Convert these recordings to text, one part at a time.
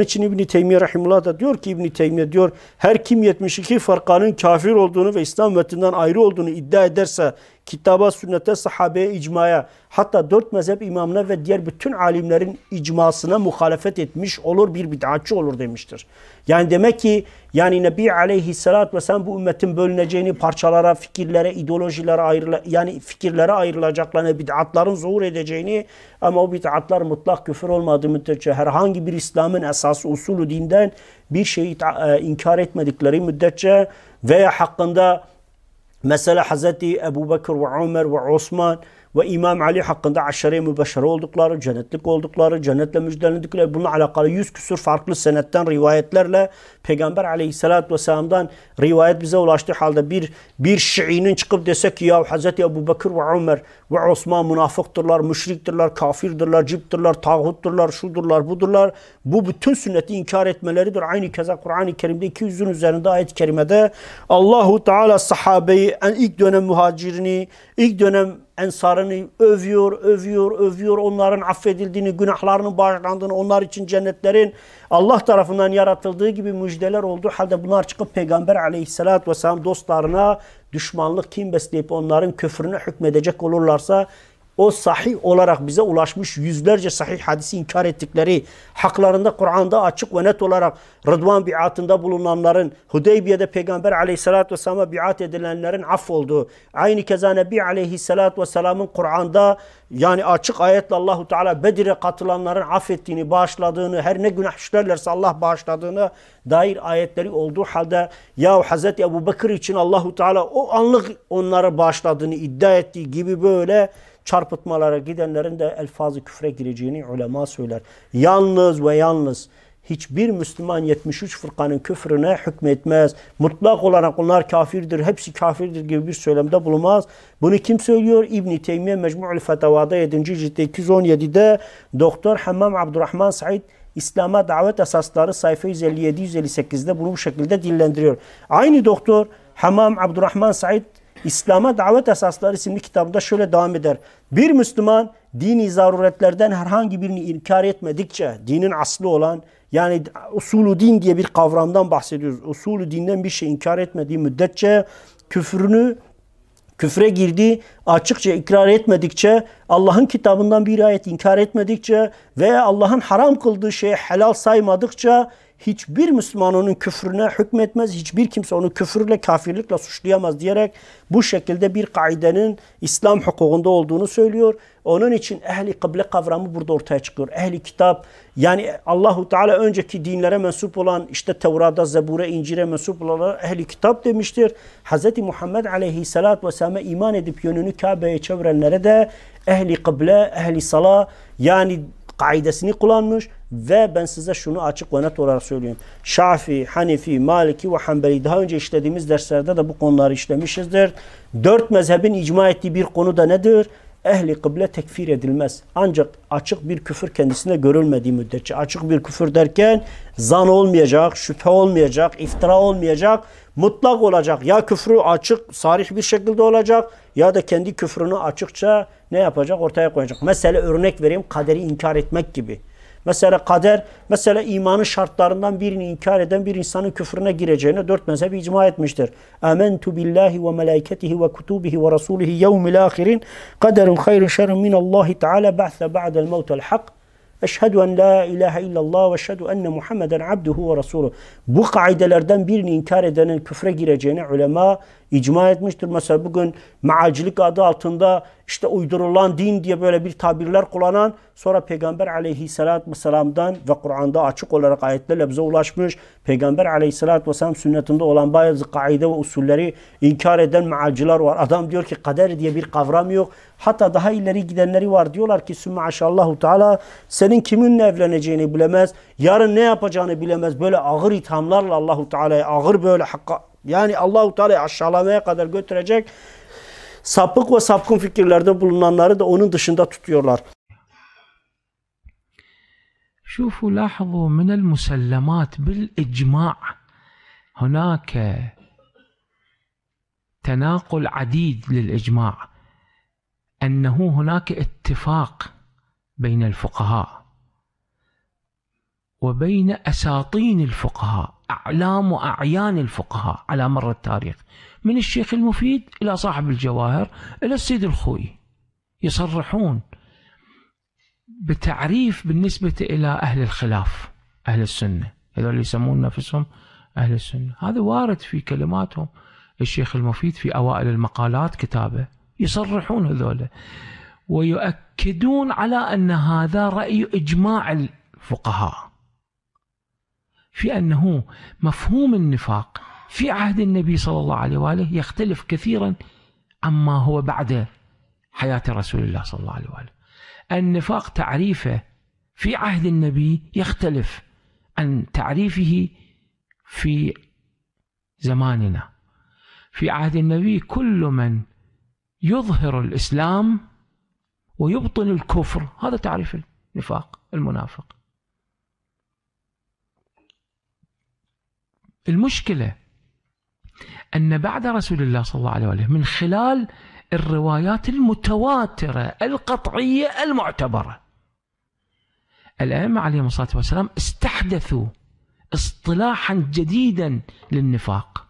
Onun için İbn-i Teymiye Rahimullah da diyor ki İbn-i Teymiye diyor her kim 72 farkanın kafir olduğunu ve İslam ümmetinden ayrı olduğunu iddia ederse kitaba, sünnete, sahabeye, icmaya hatta dört mezhep imamına ve diğer bütün alimlerin icmasına muhalefet etmiş olur bir bid'atçı olur demiştir. Yani demek ki yani Nebi Aleyhisselatü Vesselam bu ümmetin bölüneceğini parçalara, fikirlere, ideolojilere ayrıla, yani fikirlere ayrılacaklarını, bid'atların zuhur edeceğini ama o bid'atlar mutlak küfür olmadığı müddetçe herhangi bir İslam'ın esas usulü dinden bir şeyi e, inkar etmedikleri müddetçe veya hakkında Mesela Hazreti Ebu Bekir ve Ömer ve Osman ve İmam Ali hakkında aşere mübeşşere oldukları, cennetlik oldukları, cennetle müjdelendikleri bununla alakalı yüz küsür farklı senetten rivayetlerle Peygamber aleyhissalatü vesselam'dan rivayet bize ulaştığı halde bir bir şiinin çıkıp desek ki ya Hazreti Ebu Bekir ve Ömer ve Osman münafıktırlar, müşriktirler, kafirdirler, ciptirler, tağutturlar, şudurlar, budurlar. Bu bütün sünneti inkar etmeleridir. Aynı keza Kur'an-ı Kerim'de 200'ün üzerinde ayet-i kerimede Allahu Teala sahabeyi, en ilk dönem muhacirini, ilk dönem ensarını övüyor, övüyor, övüyor. Onların affedildiğini, günahlarının bağışlandığını, onlar için cennetlerin Allah tarafından yaratıldığı gibi müjdeler olduğu halde bunlar çıkıp Peygamber aleyhissalatü vesselam dostlarına düşmanlık kim besleyip onların küfrünü hükmedecek olurlarsa o sahih olarak bize ulaşmış yüzlerce sahih hadisi inkar ettikleri haklarında Kur'an'da açık ve net olarak Rıdvan biatında bulunanların Hudeybiye'de Peygamber aleyhissalatü vesselama biat edilenlerin affolduğu aynı keza Nebi aleyhissalatü vesselamın Kur'an'da yani açık ayetle Allahu Teala Bedir'e katılanların affettiğini, bağışladığını, her ne günah işlerlerse Allah bağışladığını dair ayetleri olduğu halde ya Hz. Ebu Bekir için Allahu Teala o anlık onları bağışladığını iddia ettiği gibi böyle çarpıtmalara gidenlerin de elfazı küfre gireceğini ulema söyler. Yalnız ve yalnız hiçbir Müslüman 73 fırkanın küfrüne hükmetmez. Mutlak olarak onlar kafirdir, hepsi kafirdir gibi bir söylemde bulunmaz. Bunu kim söylüyor? İbn-i Teymiye Mecmu'l Fetavada 7. ciltte 217'de Doktor Hammam Abdurrahman Said İslam'a davet esasları sayfa 157-158'de bunu bu şekilde dillendiriyor. Aynı doktor Hamam Abdurrahman Said İslam'a Davet Esasları isimli kitabında şöyle devam eder. Bir Müslüman dini zaruretlerden herhangi birini inkar etmedikçe dinin aslı olan yani usulü din diye bir kavramdan bahsediyoruz. Usulü dinden bir şey inkar etmediği müddetçe küfrünü küfre girdi, açıkça ikrar etmedikçe, Allah'ın kitabından bir ayet inkar etmedikçe ve Allah'ın haram kıldığı şeyi helal saymadıkça hiçbir Müslüman onun küfrüne hükmetmez, hiçbir kimse onu küfürle, kafirlikle suçlayamaz diyerek bu şekilde bir kaidenin İslam hukukunda olduğunu söylüyor. Onun için ehli kıble kavramı burada ortaya çıkıyor. Ehli kitap yani Allahu Teala önceki dinlere mensup olan işte Tevrat'a, Zebur'a, İncil'e mensup olan ehli kitap demiştir. Hz. Muhammed aleyhissalatü vesselam'a iman edip yönünü Kabe'ye çevirenlere de ehli kıble, ehli sala yani kaidesini kullanmış ve ben size şunu açık ve net olarak söyleyeyim. Şafi, Hanefi, Maliki ve Hanbeli daha önce işlediğimiz derslerde de bu konuları işlemişizdir. Dört mezhebin icma ettiği bir konu da nedir? ehli kıble tekfir edilmez. Ancak açık bir küfür kendisine görülmediği müddetçe. Açık bir küfür derken zan olmayacak, şüphe olmayacak, iftira olmayacak, mutlak olacak. Ya küfrü açık, sarih bir şekilde olacak ya da kendi küfrünü açıkça ne yapacak? Ortaya koyacak. Mesela örnek vereyim kaderi inkar etmek gibi. Mesela kader, mesela imanın şartlarından birini inkar eden bir insanın küfrüne gireceğine dört mezhep icma etmiştir. Amentu billahi ve melaiketihi ve kutubihi ve rasulihi yevmil ahirin kaderun hayrun şerrun minallahi teala ba'sa ba'del mevtel hak Eşhedü en la ilahe illallah ve eşhedü enne Muhammeden abduhu ve rasuluhu. Bu kaidelerden birini inkar edenin küfre gireceğine ulema icma etmiştir. Mesela bugün mealcilik adı altında işte uydurulan din diye böyle bir tabirler kullanan sonra Peygamber aleyhissalatü vesselam'dan ve Kur'an'da açık olarak ayetlerle bize ulaşmış. Peygamber aleyhissalatü vesselam sünnetinde olan bazı kaide ve usulleri inkar eden mealciler var. Adam diyor ki kader diye bir kavram yok. Hatta daha ileri gidenleri var. Diyorlar ki sümme aşallahu teala senin kiminle evleneceğini bilemez. Yarın ne yapacağını bilemez. Böyle ağır ithamlarla Allahu Teala'ya ağır böyle hakka yani Allahu Teala aşağılamaya kadar götürecek sapık ve sapkın fikirlerde bulunanları da onun dışında tutuyorlar. lahzu, شوفوا لاحظوا من المسلمات بالإجماع هناك تناقل عديد للإجماع أنه هناك اتفاق بين الفقهاء وبين أساطين الفقهاء أعلام وأعيان الفقهاء على مر التاريخ من الشيخ المفيد إلى صاحب الجواهر إلى السيد الخوي يصرحون بتعريف بالنسبة إلى أهل الخلاف أهل السنة هذول يسمون نفسهم أهل السنة هذا وارد في كلماتهم الشيخ المفيد في أوائل المقالات كتابه يصرحون هذول ويؤكدون على أن هذا رأي إجماع الفقهاء في أنه مفهوم النفاق في عهد النبي صلى الله عليه وآله يختلف كثيرا عما هو بعد حياة رسول الله صلى الله عليه وآله النفاق تعريفه في عهد النبي يختلف عن تعريفه في زماننا في عهد النبي كل من يظهر الإسلام ويبطن الكفر هذا تعريف النفاق المنافق المشكلة أن بعد رسول الله صلى الله عليه وآله من خلال الروايات المتواترة القطعية المعتبرة الأئمة عليهم الصلاة والسلام استحدثوا اصطلاحا جديدا للنفاق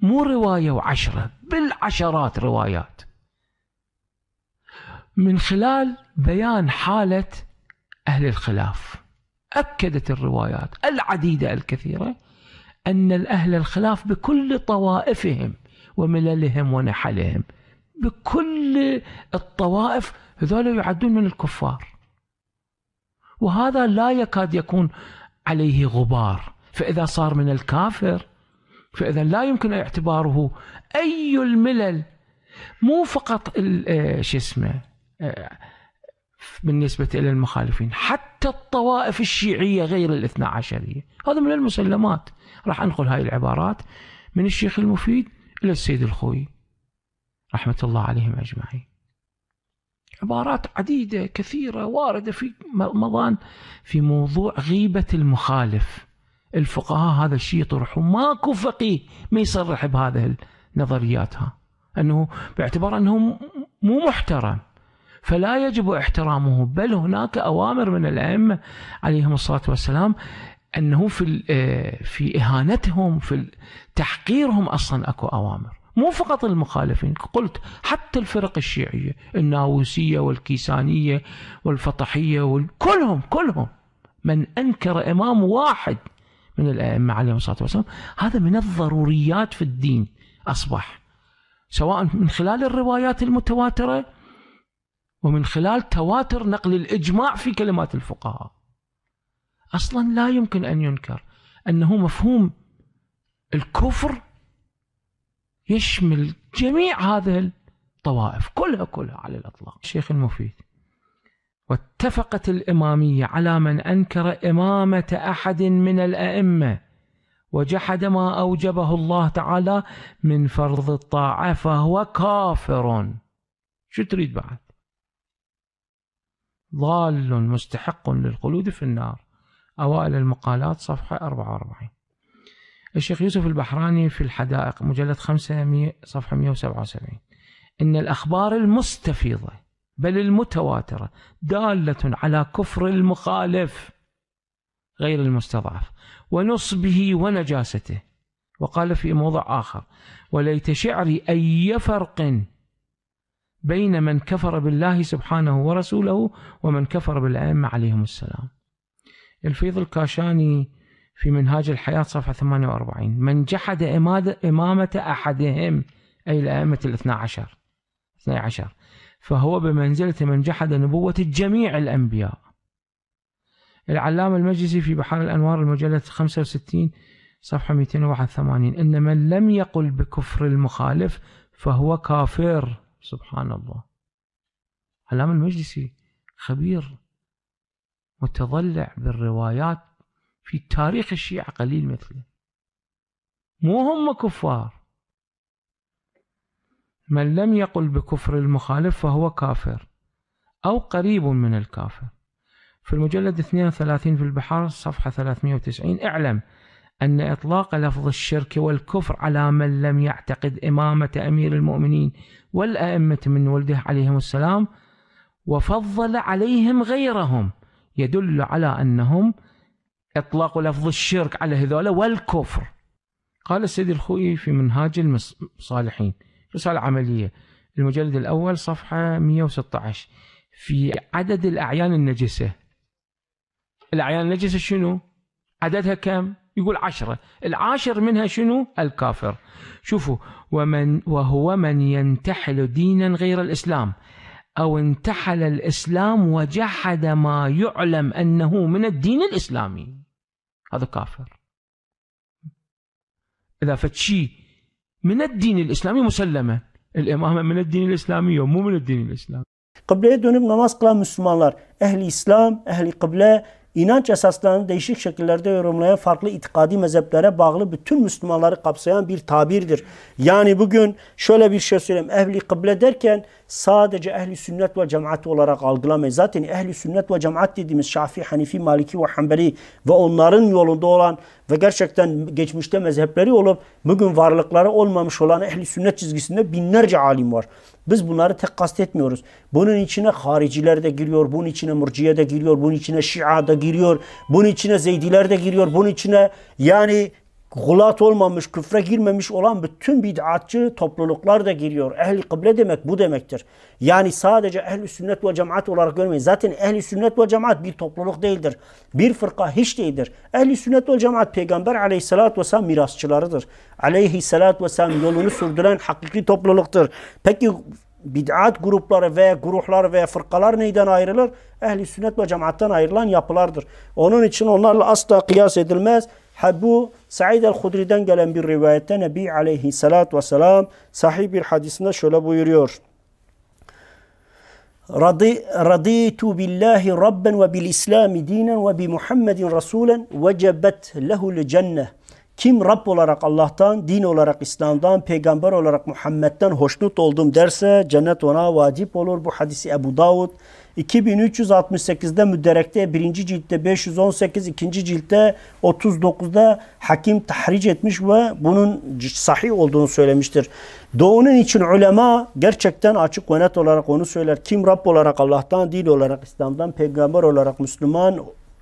مو رواية وعشرة بالعشرات روايات من خلال بيان حالة أهل الخلاف أكدت الروايات العديدة الكثيرة أن الأهل الخلاف بكل طوائفهم ومللهم ونحلهم بكل الطوائف هذول يعدون من الكفار وهذا لا يكاد يكون عليه غبار فإذا صار من الكافر فإذا لا يمكن اعتباره أي الملل مو فقط آه، شو اسمه آه، بالنسبة إلى المخالفين حتى الطوائف الشيعية غير الاثنى عشرية هذا من المسلمات راح أنقل هاي العبارات من الشيخ المفيد إلى السيد الخوي رحمة الله عليهم أجمعين عبارات عديدة كثيرة واردة في رمضان في موضوع غيبة المخالف الفقهاء هذا الشيء يطرحوا ماكو فقيه ما يصرح بهذه النظريات ها أنه باعتبار أنه مو محترم فلا يجب احترامه بل هناك أوامر من الأئمة عليهم الصلاة والسلام أنه في آه، في إهانتهم في تحقيرهم أصلا أكو أوامر مو فقط المخالفين قلت حتى الفرق الشيعية الناوسية والكيسانية والفطحية كلهم كلهم من أنكر إمام واحد من الأئمة عليهم الصلاة والسلام هذا من الضروريات في الدين أصبح سواء من خلال الروايات المتواترة ومن خلال تواتر نقل الإجماع في كلمات الفقهاء أصلا لا يمكن أن ينكر أنه مفهوم الكفر يشمل جميع هذه الطوائف كلها كلها على الإطلاق الشيخ المفيد واتفقت الإمامية على من أنكر إمامة أحد من الأئمة وجحد ما أوجبه الله تعالى من فرض الطاعة فهو كافر شو تريد بعد ضال مستحق للخلود في النار أوائل المقالات صفحة 44 الشيخ يوسف البحراني في الحدائق مجلد 500 صفحة 177 إن الأخبار المستفيضة بل المتواترة دالة على كفر المخالف غير المستضعف ونصبه ونجاسته وقال في موضع آخر وليت شعري أي فرق بين من كفر بالله سبحانه ورسوله ومن كفر بالأئمة عليهم السلام الفيض الكاشاني في منهاج الحياة صفحة 48 من جحد إمامة أحدهم أي الأئمة الاثنى عشر اثنى عشر فهو بمنزلة من جحد نبوة جميع الأنبياء العلامة المجلسي في بحار الأنوار المجلة 65 صفحة 281 إن من لم يقل بكفر المخالف فهو كافر سبحان الله علام المجلسي خبير متضلع بالروايات في تاريخ الشيعة قليل مثله مو هم كفار من لم يقل بكفر المخالف فهو كافر أو قريب من الكافر في المجلد 32 في البحار صفحة 390 اعلم أن إطلاق لفظ الشرك والكفر على من لم يعتقد إمامة أمير المؤمنين والأئمة من ولده عليهم السلام وفضل عليهم غيرهم يدل على أنهم إطلاق لفظ الشرك على هذول والكفر قال السيد الخوئي في منهاج المصالحين رسالة عملية المجلد الأول صفحة 116 في عدد الأعيان النجسة الأعيان النجسة شنو؟ عددها كم؟ يقول عشرة العاشر منها شنو الكافر شوفوا ومن وهو من ينتحل دينا غير الإسلام أو انتحل الإسلام وجحد ما يعلم أنه من الدين الإسلامي هذا كافر إذا فتشي من الدين الإسلامي مسلمة الإمامة من الدين الإسلامي ومو من الدين الإسلامي قبل يدون ابن ماسك لا مسلمان أهل إسلام أهل قبله İnanç esaslarını değişik şekillerde yorumlayan farklı itikadi mezheplere bağlı bütün Müslümanları kapsayan bir tabirdir. Yani bugün şöyle bir şey söyleyeyim. Ehli kıble derken sadece ehli sünnet ve cemaat olarak algılamayız. Zaten ehli sünnet ve cemaat dediğimiz Şafii, Hanifi, Maliki ve Hanbeli ve onların yolunda olan ve gerçekten geçmişte mezhepleri olup bugün varlıkları olmamış olan ehli sünnet çizgisinde binlerce alim var. Biz bunları tek kastetmiyoruz. Bunun içine hariciler de giriyor, bunun içine murciye de giriyor, bunun içine şia da giriyor, bunun içine zeydiler de giriyor, bunun içine yani gulat olmamış, küfre girmemiş olan bütün bid'atçı topluluklar da giriyor. Ehli kıble demek bu demektir. Yani sadece ehli sünnet ve cemaat olarak görmeyin. Zaten ehli sünnet ve cemaat bir topluluk değildir. Bir fırka hiç değildir. Ehli sünnet ve cemaat peygamber aleyhissalatü vesselam mirasçılarıdır. Aleyhissalatü vesselam yolunu sürdüren hakiki topluluktur. Peki bid'at grupları ve gruplar ve fırkalar neyden ayrılır? Ehli sünnet ve cemaattan ayrılan yapılardır. Onun için onlarla asla kıyas edilmez. Ha bu Said el-Hudri'den gelen bir rivayette Nebi aleyhissalatü vesselam sahih bir hadisinde şöyle buyuruyor. Raditu billahi rabben ve bil islami dinen ve bi Muhammedin rasulen vecebet lehul cenneh. Kim Rab olarak Allah'tan, din olarak İslam'dan, peygamber olarak Muhammed'den hoşnut oldum derse cennet ona vacip olur. Bu hadisi Ebu Davud 2368'de müdderekte birinci ciltte 518, ikinci ciltte 39'da hakim tahric etmiş ve bunun sahih olduğunu söylemiştir. Doğunun için ulema gerçekten açık ve net olarak onu söyler. Kim Rab olarak Allah'tan, değil olarak İslam'dan, peygamber olarak Müslüman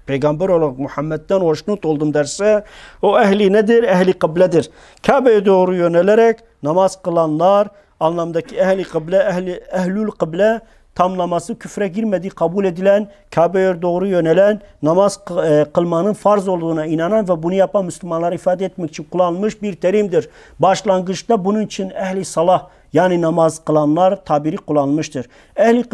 peygamber olarak Muhammed'den hoşnut oldum derse o ehli nedir? Ehli kıbledir. Kabe'ye doğru yönelerek namaz kılanlar anlamdaki ehli kıble, ehli, ehlül kıble tamlaması küfre girmediği kabul edilen, Kabe'ye doğru yönelen, namaz e, kılmanın farz olduğuna inanan ve bunu yapan Müslümanları ifade etmek için kullanılmış bir terimdir. Başlangıçta bunun için ehli salah yani namaz kılanlar tabiri kullanmıştır. Ehli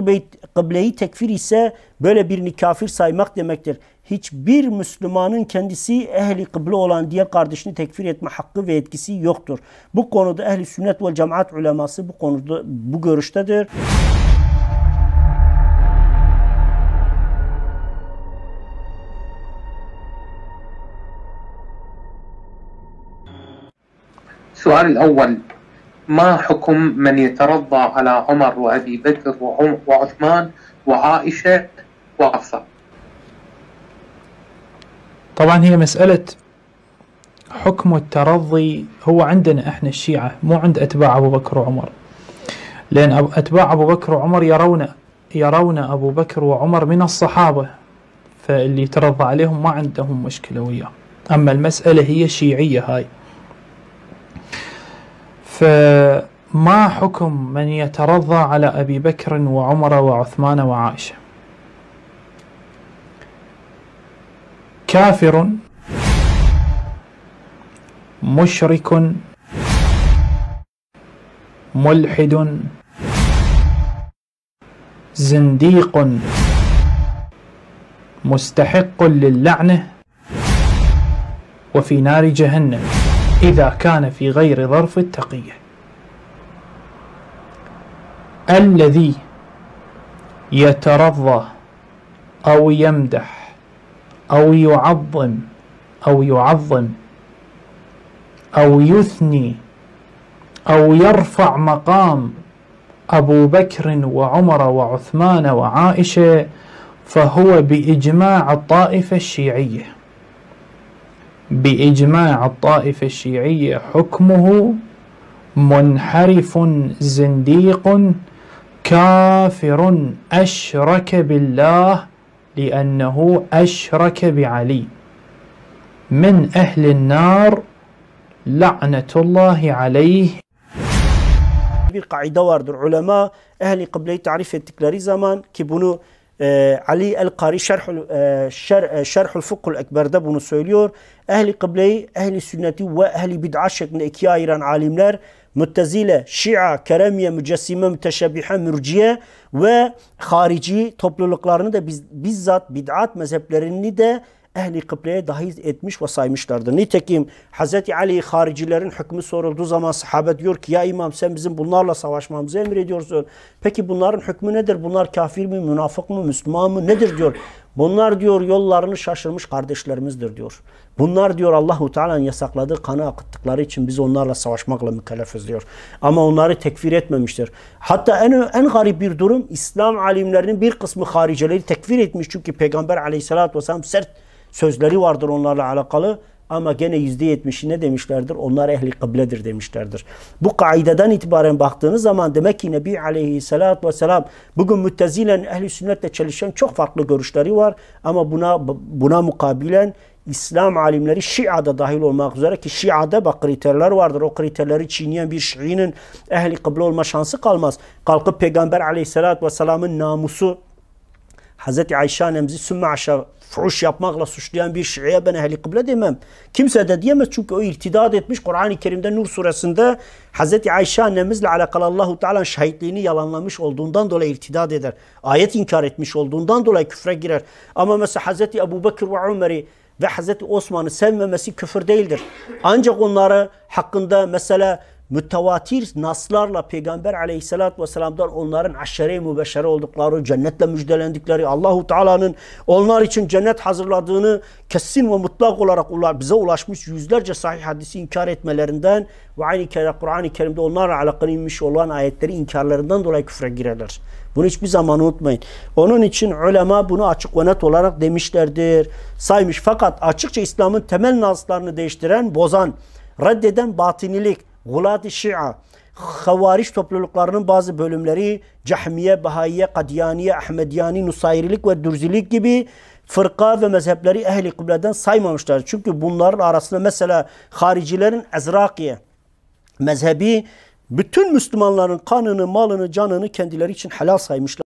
kıbleyi tekfir ise böyle birini kafir saymak demektir. Hiçbir Müslümanın kendisi ehli kıble olan diye kardeşini tekfir etme hakkı ve etkisi yoktur. Bu konuda ehli sünnet ve cemaat uleması bu konuda bu görüştedir. السؤال الأول ما حكم من يترضى على عمر وأبي بكر وعثمان وعائشة وحفصة طبعا هي مسألة حكم الترضي هو عندنا احنا الشيعة مو عند أتباع أبو بكر وعمر لأن أتباع أبو بكر وعمر يرون يرون أبو بكر وعمر من الصحابة فاللي يترضى عليهم ما عندهم مشكلة وياه أما المسألة هي شيعية هاي فما حكم من يترضى على أبي بكر وعمر وعثمان وعائشة كافر مشرك ملحد زنديق مستحق للعنه وفي نار جهنم إذا كان في غير ظرف التقية الذي يترضى أو يمدح أو يعظم أو يعظم أو يثني أو يرفع مقام أبو بكر وعمر وعثمان وعائشة فهو بإجماع الطائفة الشيعية بإجماع الطائفة الشيعية حكمه منحرف زنديق كافر أشرك بالله لأنه أشرك بعلي من أهل النار لعنة الله عليه بقاعدة وارد العلماء أهلي قبل تعريف التكلاري زمان كيبونو e, Ali el-Kari Şerhul e, şer, e, şerh Fukul Ekber'de bunu söylüyor. Ehli kıbleyi, ehli sünneti ve ehli bid'a şeklinde ikiye ayıran alimler Müttezile, Şia, Keremiye, Mücessime, Müteşebihe, Mürciye ve harici topluluklarını da biz, bizzat bid'at mezheplerini de ehli kıbleye dahil etmiş ve saymışlardır. Nitekim Hz. Ali haricilerin hükmü sorulduğu zaman sahabe diyor ki ya imam sen bizim bunlarla savaşmamızı emrediyorsun. Peki bunların hükmü nedir? Bunlar kafir mi, münafık mı, Müslüman mı nedir diyor. Bunlar diyor yollarını şaşırmış kardeşlerimizdir diyor. Bunlar diyor Allahu Teala'nın yasakladığı kanı akıttıkları için biz onlarla savaşmakla mükellefiz diyor. Ama onları tekfir etmemiştir. Hatta en en garip bir durum İslam alimlerinin bir kısmı haricileri tekfir etmiş. Çünkü Peygamber aleyhissalatü vesselam sert sözleri vardır onlarla alakalı. Ama gene yüzde yetmişi ne demişlerdir? Onlar ehli kıbledir demişlerdir. Bu kaideden itibaren baktığınız zaman demek ki Nebi aleyhissalatü vesselam bugün müttezilen ehli sünnetle çalışan çok farklı görüşleri var. Ama buna buna mukabilen İslam alimleri Şia'da dahil olmak üzere ki Şia'da bak kriterler vardır. O kriterleri çiğneyen bir Şii'nin ehli kıble olma şansı kalmaz. Kalkıp Peygamber aleyhissalatü vesselamın namusu Hazreti Ayşe annemizi sümme aşağı fuhuş yapmakla suçlayan bir şiiye ben ehli kıble demem. Kimse de diyemez çünkü o iltidat etmiş. Kur'an-ı Kerim'de Nur suresinde Hazreti Ayşe annemizle alakalı Allahu Teala şahitliğini yalanlamış olduğundan dolayı iltidat eder. Ayet inkar etmiş olduğundan dolayı küfre girer. Ama mesela Hazreti Ebu Bekir ve Ömer'i ve Hazreti Osman'ı sevmemesi küfür değildir. Ancak onları hakkında mesela mütevatir naslarla Peygamber aleyhissalatü vesselam'dan onların aşere-i mübeşşere oldukları, cennetle müjdelendikleri, Allahu Teala'nın onlar için cennet hazırladığını kesin ve mutlak olarak bize ulaşmış yüzlerce sahih hadisi inkar etmelerinden ve aynı kere Kur'an-ı Kerim'de onlarla alakalı inmiş olan ayetleri inkarlarından dolayı küfre girerler. Bunu hiçbir zaman unutmayın. Onun için ulema bunu açık ve net olarak demişlerdir, saymış. Fakat açıkça İslam'ın temel naslarını değiştiren, bozan, reddeden batinilik, Gulat-ı Şia, Havariş topluluklarının bazı bölümleri Cahmiye, Bahayiye, Kadiyaniye, Ahmediyani, Nusayrilik ve Dürzilik gibi fırka ve mezhepleri ehli kıbleden saymamışlar. Çünkü bunların arasında mesela haricilerin Ezrakiye mezhebi bütün Müslümanların kanını, malını, canını kendileri için helal saymışlar.